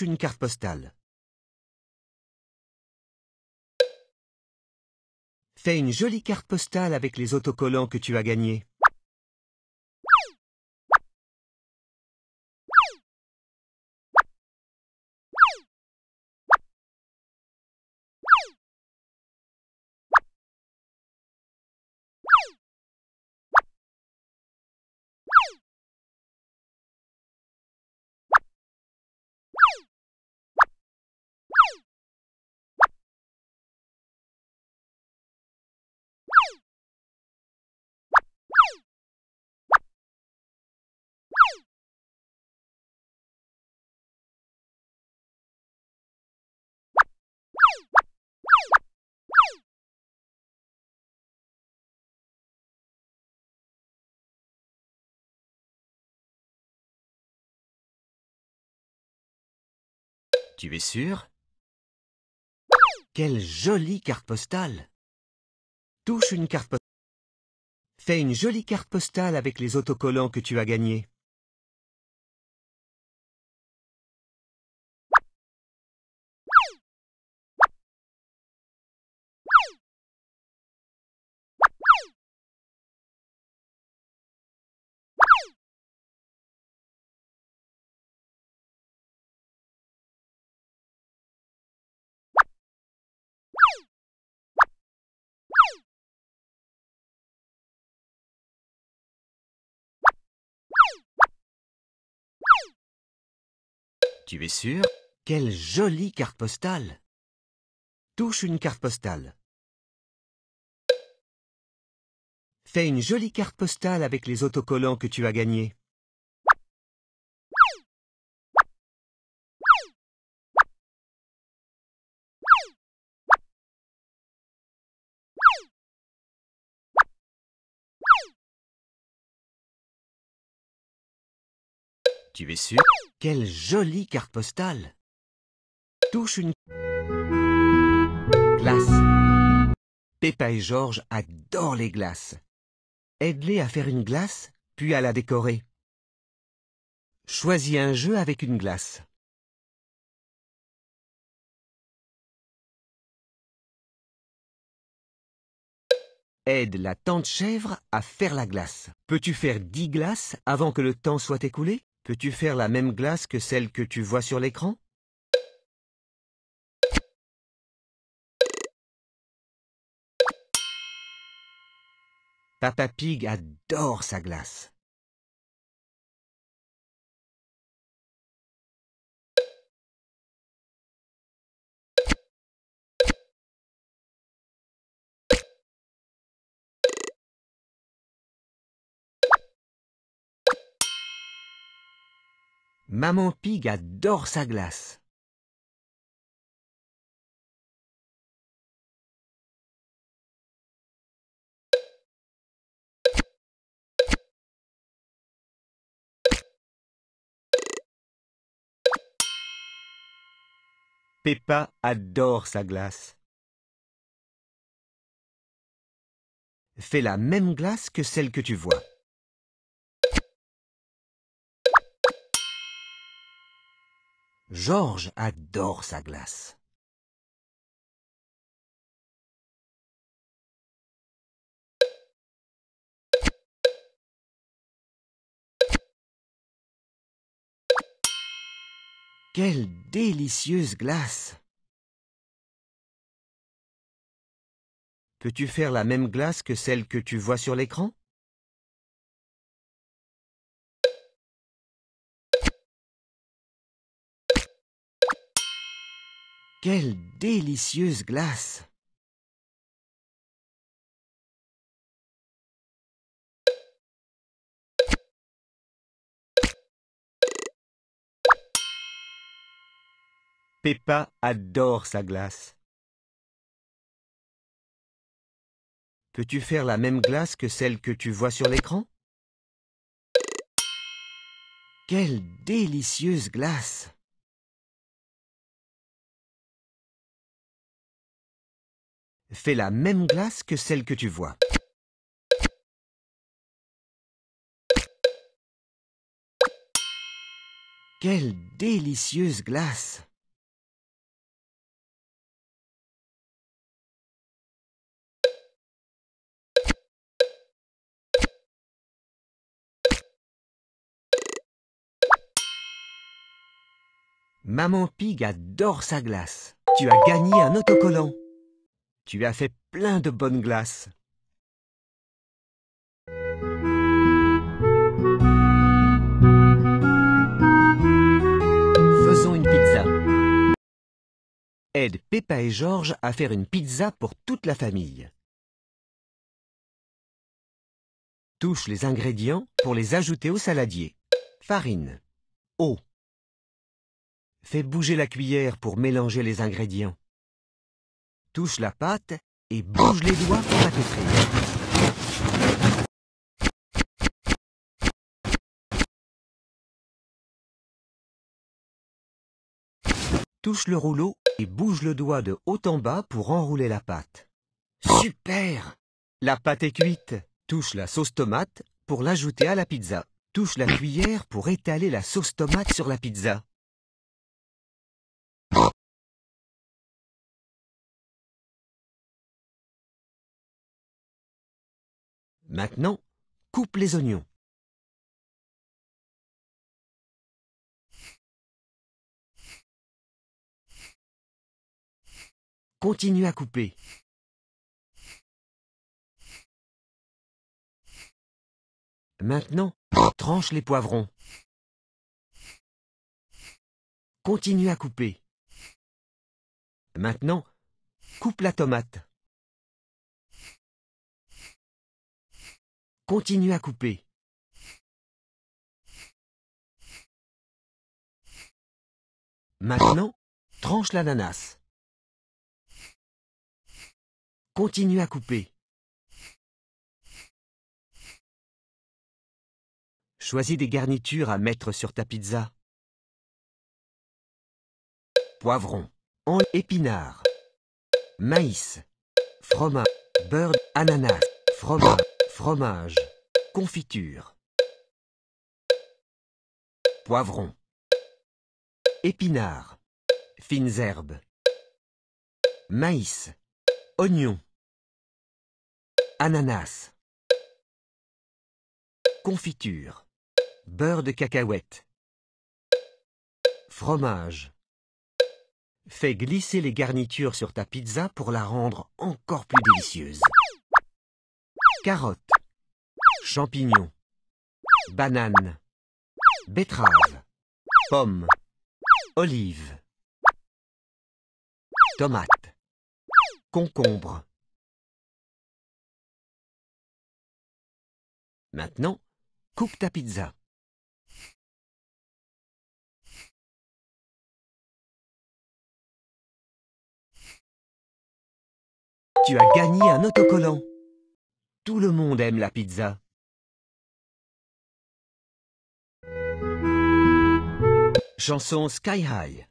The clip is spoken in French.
une carte postale. Fais une jolie carte postale avec les autocollants que tu as gagnés. Tu es sûr Quelle jolie carte postale Touche une carte postale. Fais une jolie carte postale avec les autocollants que tu as gagnés. Tu es sûr Quelle jolie carte postale Touche une carte postale. Fais une jolie carte postale avec les autocollants que tu as gagnés. Tu es sûr Quelle jolie carte postale Touche une... Glace Peppa et Georges adorent les glaces. Aide-les à faire une glace, puis à la décorer. Choisis un jeu avec une glace. Aide la tante chèvre à faire la glace. Peux-tu faire dix glaces avant que le temps soit écoulé Peux-tu faire la même glace que celle que tu vois sur l'écran Papa Pig adore sa glace. Maman Pig adore sa glace. Peppa adore sa glace. Fais la même glace que celle que tu vois. Georges adore sa glace. Quelle délicieuse glace Peux-tu faire la même glace que celle que tu vois sur l'écran Quelle délicieuse glace Peppa adore sa glace. Peux-tu faire la même glace que celle que tu vois sur l'écran Quelle délicieuse glace Fais la même glace que celle que tu vois. Quelle délicieuse glace Maman Pig adore sa glace. Tu as gagné un autocollant. Tu as fait plein de bonnes glaces. Faisons une pizza. Aide Peppa et Georges à faire une pizza pour toute la famille. Touche les ingrédients pour les ajouter au saladier. Farine. Eau. Fais bouger la cuillère pour mélanger les ingrédients touche la pâte et bouge les doigts pour la pétrir. Touche le rouleau et bouge le doigt de haut en bas pour enrouler la pâte. Super La pâte est cuite. Touche la sauce tomate pour l'ajouter à la pizza. Touche la cuillère pour étaler la sauce tomate sur la pizza. Maintenant, coupe les oignons. Continue à couper. Maintenant, tranche les poivrons. Continue à couper. Maintenant, coupe la tomate. Continue à couper. Maintenant, tranche l'ananas. Continue à couper. Choisis des garnitures à mettre sur ta pizza. Poivron, en épinards, maïs, fromage, beurre, ananas, fromage fromage, confiture, poivron, épinards, fines herbes, maïs, oignons, ananas, confiture, beurre de cacahuète, fromage. Fais glisser les garnitures sur ta pizza pour la rendre encore plus délicieuse. Carottes, champignons, Banane. betteraves, pommes, olives, tomates, Concombre. Maintenant, coupe ta pizza. Tu as gagné un autocollant. Tout le monde aime la pizza. Chanson Sky High